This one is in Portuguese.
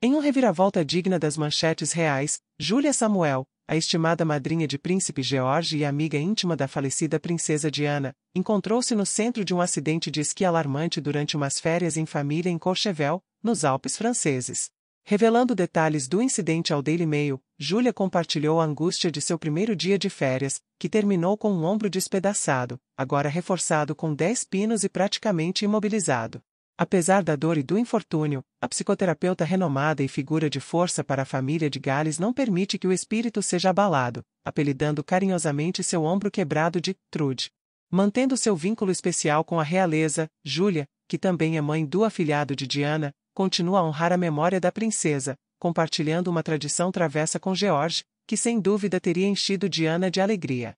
Em um reviravolta digna das manchetes reais, Júlia Samuel, a estimada madrinha de Príncipe George e amiga íntima da falecida Princesa Diana, encontrou-se no centro de um acidente de esqui alarmante durante umas férias em família em Corchevel, nos Alpes franceses. Revelando detalhes do incidente ao Daily Mail, Júlia compartilhou a angústia de seu primeiro dia de férias, que terminou com um ombro despedaçado, agora reforçado com 10 pinos e praticamente imobilizado. Apesar da dor e do infortúnio, a psicoterapeuta renomada e figura de força para a família de Gales não permite que o espírito seja abalado, apelidando carinhosamente seu ombro quebrado de Trude. Mantendo seu vínculo especial com a realeza, Júlia, que também é mãe do afilhado de Diana, continua a honrar a memória da princesa, compartilhando uma tradição travessa com George, que sem dúvida teria enchido Diana de alegria.